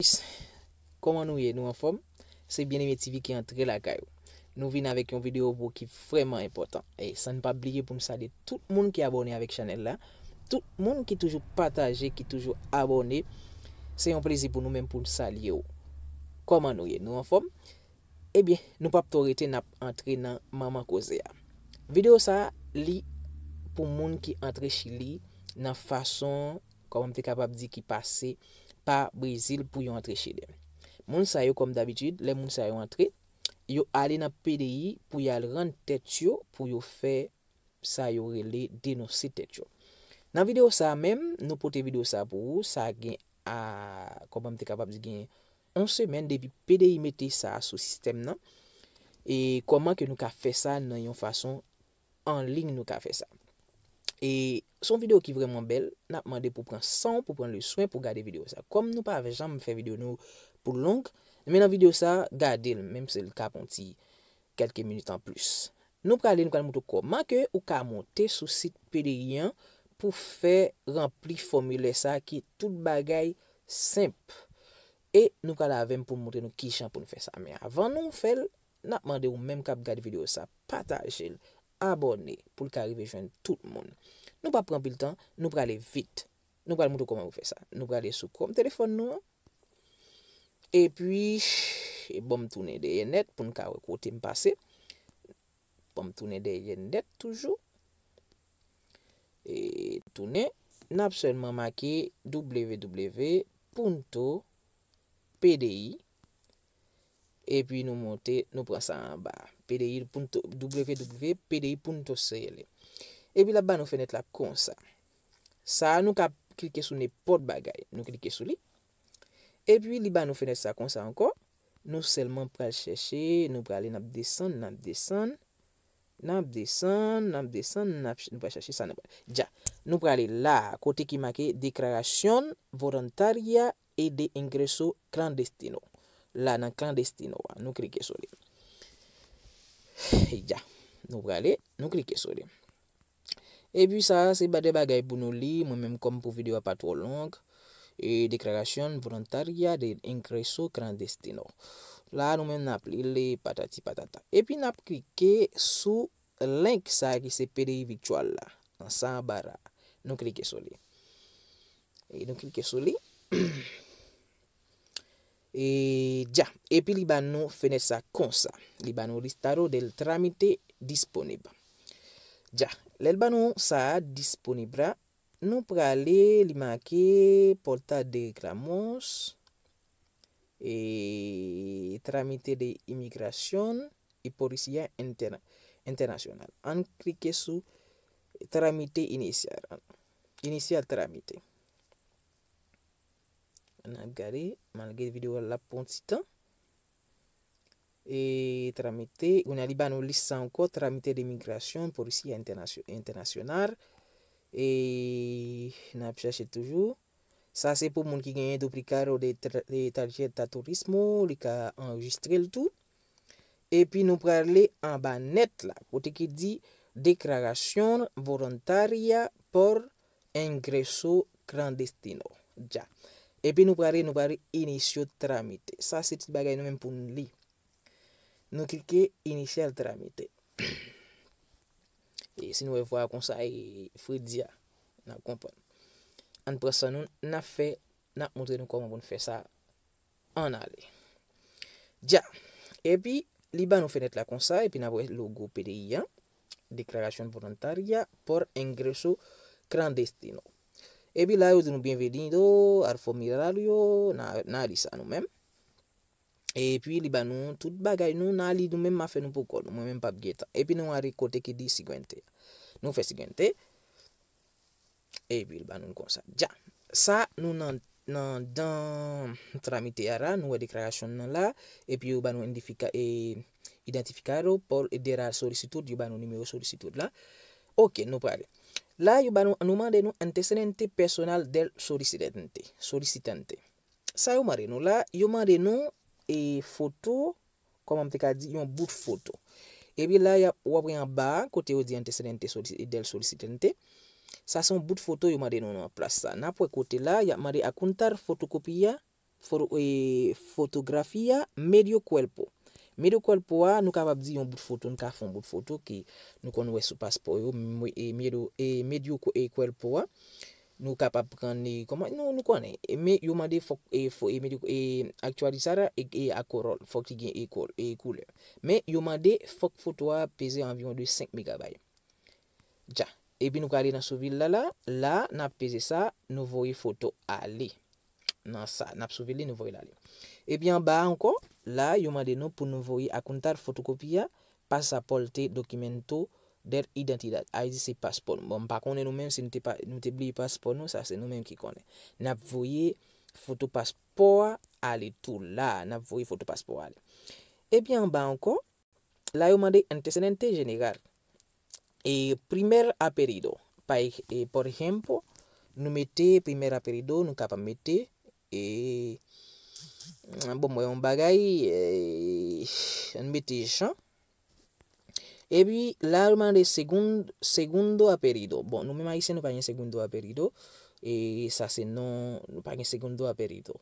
Lise, koman nou ye nou an fom? Se biene miye TV ki entre la kayo. Nou vin avek yon video pou ki freman important. E, san pa bliye pou msali tout moun ki abone avek chanel eh la. Tout moun ki toujou pataje, ki toujou abone. Se yon plezi pou nou men pou msali yo. Koman nou ye nou an fom? Ebyen, nou pa pto rete nap entre nan mama koze ya. Video sa li pou moun ki entre chi li nan fason, koman mte kapap di ki pase... pa Brezil pou yo antre chede. Moun sa yo kom dabitid, le moun sa yo antre, yo ale na PDI pou yo alran tet yo, pou yo fe sa yo rele denose tet yo. Nan video sa menm, nou pote video sa pou, sa gen a, kom an te kapab, gen on semen, debi PDI mette sa sou sistem nan, e koman ke nou ka fe sa nan yon fason, an ling nou ka fe sa. E son video ki vreman bel, nan ap mande pou pran san, pou pran le swen, pou gade video sa. Kom nou pa ave jan mwen fè video nou pou lounk, men nan video sa, gade el, menm se l kap onti kelke minute an plus. Nou prale, nou kal mwote komak e, ou kal monte sou sit pederian pou fè rempli formule sa ki tout bagay semp. E nou kal avem pou mwote nou kishan pou nou fè sa. Men avan nou fèl, nan ap mande ou menm kap gade video sa, pataje el. abone pou l ka rive jwen tout moun. Nou pa pran pil tan, nou pran le vit. Nou pran mou tou koman wou fe sa. Nou pran le soukoum, telefon nou. E pi, e bom toune de yen net, pou nou ka rekwote m pase. Bom toune de yen net toujou. E toune, n apselman make, www.pdi E pi nou monte, nou pran sa an ba. W, W, PDI.cl E pi la ba nou fenet la kon sa. Sa nou ka krike sou ne port bagay. Nou krike sou li. E pi li ba nou fenet sa kon sa anko. Nou selman pral cheshe. Nou pral nan ap desen, nan ap desen. Nan ap desen, nan ap desen. Nou pral cheshe sa nan ap desen. Dja. Nou pral la kote ki make deklarasyon, volontaria, e de ingreso klandestino. La nan klandestino wak. Nou krike sou li. E ja, nou pou gale, nou klike sou li. E pi sa, se bade bagay pou nou li, mwen menm kom pou video apatwo long, e deklarasyon volontaria de inkreso krandestino. La nou menm nap li le patati patata. E pi nap klike sou link sa ki se pedi vitwala, san bara, nou klike sou li. E nou klike sou li. E, ja, epi li ban nou fene sa konsa. Li ban nou ristaro del tramite disponib. Ja, lel ban nou sa disponibra nou prale li make porta de kramos e tramite de imigrasyon e porisyen internasyonal. An krike sou tramite inisyar. Inisyar tramite. nan ap gare, manlge videolap pon titan. E tramite, ou nan li ban nou lis sa anko, tramite demigrasyon por isi a internasyonar. E nan ap chache toujou. Sa se pou moun ki genye do prikaro de taljeta turismo, li ka enjistre l tout. E pi nou parle an ba net la, pote ki di deklarasyon volontaria por ingreso krandestino. Dja. Dja. Epi nou pari, nou pari inisyo tramite. Sa se tit bagay nou men pou nou li. Nou klike inisyal tramite. E si nou e vo akonsay fwe dia, nan konpon. An pwesan nou na fe, na mwote nou konpon pou nou fe sa an ale. Dja, epi li ba nou fenet lakonsay, epi nan pwes logo pdi, deklarasyon pou nantarya, por engreso krandestino. Epi la yo di nou bienvenido, arfo miral yo, nan li sa nou men. Epi li ban nou tout bagay nou, nan li nou men ma fe nou pou kono, mwen men pap geta. Epi nou a rekote ki di sigwente. Nou fe sigwente. Epi li ban nou kon sa. Ja, sa nou nan dan tramite ara, nou e dekrayasyon nan la. Epi yo ban nou identifikaro, e por edera sorisitur, yo ban nou nime yo sorisitur la. Ok, nou pale. La yu ba nou mande nou antecenente personal del sorisitante. Sa yu mare nou la, yu mare nou foto, kom anpe ka di yon bout foto. Ebi la ya wapwe yon ba, kote yo di antecenente del sorisitante. Sa son bout foto yu mare nou nou a plasa. Na pwe kote la, ya mare akuntar fotokopiya, fotografiya medyo kwelpo. Medyo kwel pou a, nou kapap di yon bout foto, nou ka fon bout foto ki nou kon wè sou paspo yo, medyo e kwel pou a, nou kapap kan e koman, nou kon e, men yon man de fok e, e, e aktualisara e, e akorol, fok ti gen e kul, e kul, men yon man de fok foto a peze anvion 2,5 megabay. Dja, e bi nou ka ale nan souvil la la, la nan ap peze sa, nou voye foto a le, nan sa, nan ap souvil le, nou voye la le. Ebyen ba ankon, la yo mwade nou pou nou voye akuntar fotokopiya pasapolte dokumento der identidad. Ay zise paspon. Bon, pa kone nou men, se nou te bli paspon nou, sa se nou men ki kone. Nap voye fotopaspon aletou. La, nap voye fotopaspon aletou. Ebyen ba ankon, la yo mwade antecenente genegal. E primer aperido. Pa ek, e por jempo, nou mette primer aperido, nou kapa mette, e... Bon, mwen bagay, euh, nou meti chan. Ebi, la nou manre segundo aperido. Bon, nou mwen maise nou panye segundo aperido. E sa se non, nou panye segundo aperido.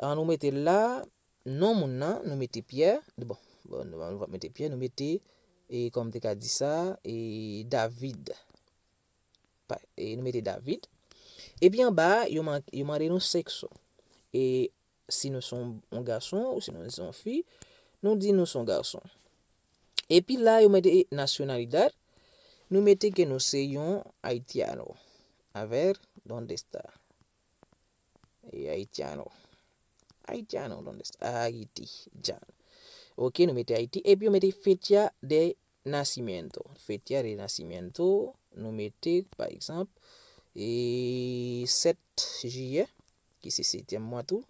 An nou meti la, non moun nan, nou meti pier. Bon, bon nou meti pier, nou meti, kom te ka di sa, david. E nou meti david. Ebi, an ba, yon manre nou sekso. E an... Si nou son bon garçon ou si nou son fi, nou di nou son garçon. E pi la yo mette nationalidad. Nou mette ke nou seyon Haitiano. A ver, donde sta? Haitiano. Haitiano, donde sta? Haiti. Ok, nou mette Haiti. E pi yo mette fetia de nacimiento. Fetia de nacimiento. Nou mette, par exemple, 7 juye. Ki se setem mwatu.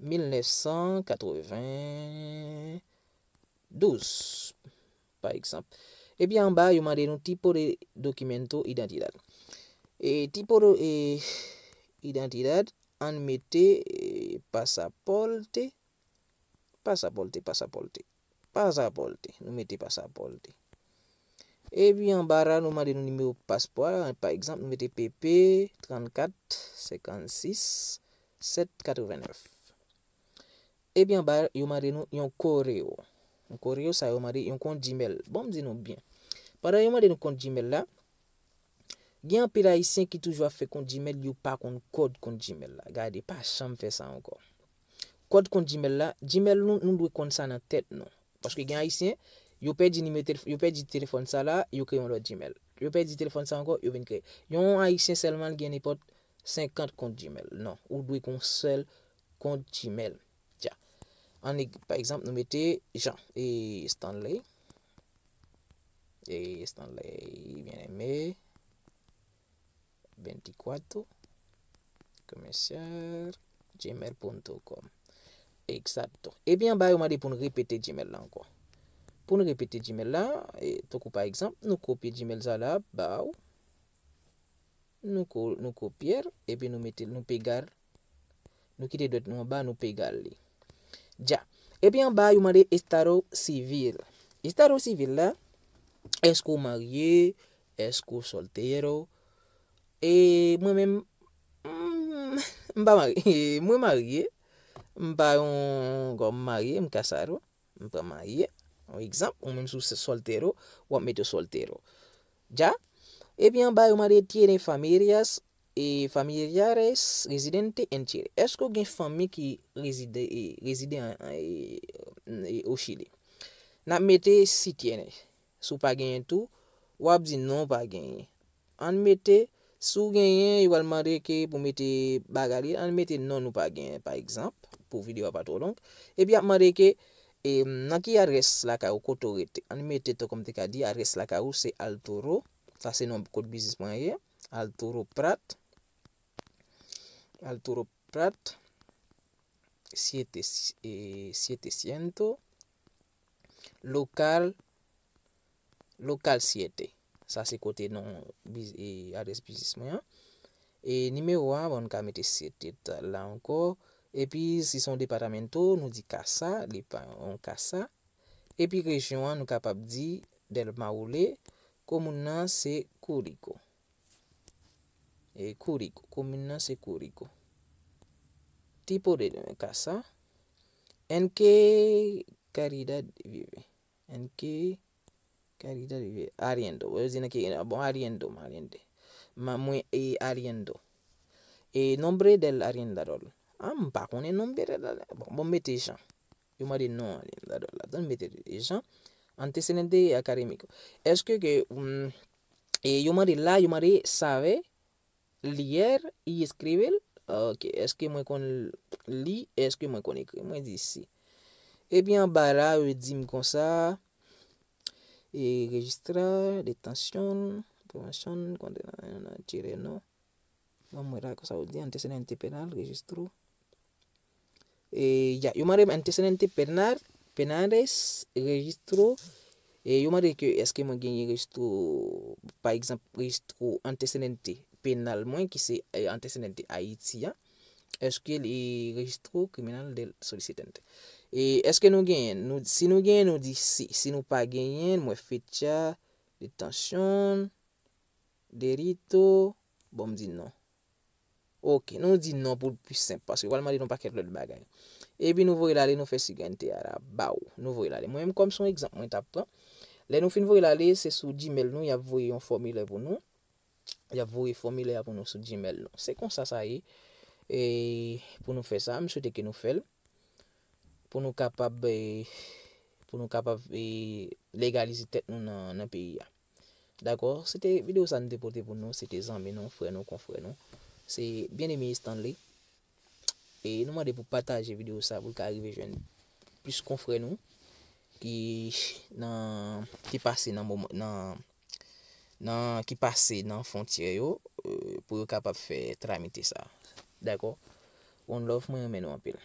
Mil nesan katouven douz, pa eksemp. E eh bi an ba yon mande nou tipou de dokumentou identidad. E tipou de identidad, an mette eh, pasapolte, pasapolte, pasapolte, pasapolte, nou mette pasapolte. E eh bi an ba ra nou mande nou nime ou paspoa, an pa eksemp, nou mette pepe, tkankat, sekansis, set katouven nouf. Ebyen eh bar, yon koreyo. Yon koreyo sa yon kondjimel. Bom zinon byen. Paran yon kondjimel la, gen apil a isen ki toujwa fe kondjimel, yon pa kond kod kondjimel la. Gade, pa chanm fe sa anko. Kod kondjimel la, jimel nou nou dwe kond sa nan tet non. Pwoske gen a isen, yon pe di telefon sa la, yon ke yon lo jimel. Yon pe di telefon sa anko, yon ven ke. Yon a isen selman gen ipot 50 kondjimel. Non, ou dwe kond sel kondjimel. An li, pa ekzamp, nou mette, jan, e, stanle, e, stanle, e, vyen eme, 24, komensyar, gmail.com, eksapto. Ebyen, ba, yo made pou nou repete gmail lan, kwa. Pou nou repete gmail lan, e, tokou, pa ekzamp, nou kopye gmail zala, ba, ou, nou kopye, ebyen, nou mette, nou pegal, nou kite do et nou an ba, nou pegal li. Ja, epi yon ba yon mare estarou sivil. Estarou sivil la, eskou magye, eskou solterou, e mwen men, mm, mwen magye, mwen magye, mwen magye, mwen kasarou, mwen magye. On ekzamp, mwen msou se solterou, wap metou solterou. Ja, epi yon ba yon mare tine familias, E famye yare residen te entye. Esko gen famye ki residen e, e, e o chile? Na mette sityene. Sou pa genye tou, wap zin non pa genye. An mette sou genye yowal man reke pou mette bagaril, an mette non ou pa genye. Par ekzamp pou video apatolong. E bi ap man reke, naki yare res laka ou koto rete. An mette to kom te ka di, yare res laka ou se al toro. Sa se non pou kote bizis pwangeye. Al touro prat. Al touro prat. E, siete siento. Lokal. Lokal siete. Sa se kote nan ades bizisme ya. E, e nimewa bon ka mette siete la anko. E pi si son departamento nou di kasa. Li pa an kasa. E pi rejyon an nou kapap di del mawole komou nan se kouriko. E kourikou. Koumina se kourikou. Tipo de kasa. Enke karidad vive. Enke karidad vive. Ariyendo. Bon, ariyendo ma ariyende. Ma mwen e ariyendo. E nombre del ariyendadol. A ah, mpa kone nombre del ariyendadol. Bon, bon meti ishan. Yo ma di nou ariyendadol la. Bon, meti ishan. Ante senende akarimiko. Eske ke mm, e yo ma di la, yo ma di save. Liye, yi eskrive, ok, eske mwen kon li, eske mwen kon ekwe, mwen di si. Ebyen, ba la, wè di mwen konsa, e registre, detansyon, detansyon, kwa de nan, nan, nan, nan, tire, no. Mwen mwen la konsa wè di, antecenente penal, registro. E, ya, yon mare antecenente penal, penales, registro, e yon mare ke eske mwen genye registro, pa eksemp, registro, antecenente, penal mwen ki se euh, antersenente Haiti ya. Eske li registro kriminal del solisitente. E eske nou genyen? Si nou genyen nou di si. Si nou pa genyen mwen fetja detansyon derito. Bon mdi nou. Ok. Nou mdi nou pou l'pou sèm. Paske walman di nou pa kèk lèl bagay. E bi nou vore lalè nou fè si genyente ara ba ou. Nou vore lalè. Mwen mkom son egzant mwen tap pran. Lè nou fè nou vore lalè se sou jimel nou ya vore yon formile pou nou. Ya vou e formile a pou nou sou jimel nou. Se kon sa sa e. E pou nou fe sa. M sou te ke nou fel. Pou nou kapab. E, pou nou kapab e legalize tet nou nan pi ya. D'akor. Se te video sa nou depote pou nou. Se te zanbe nou. Kon fre nou. Kon fre nou. Se bien emi stand li. E nou made pou pataje video sa. Pou ka arrive jen. Pis kon fre nou. Ki nan. Ki pase nan. Nan. nan ki pase nan fon tire yo euh, pou yo kapap fe tramite sa. Dako? Gon lof mwen menou apil.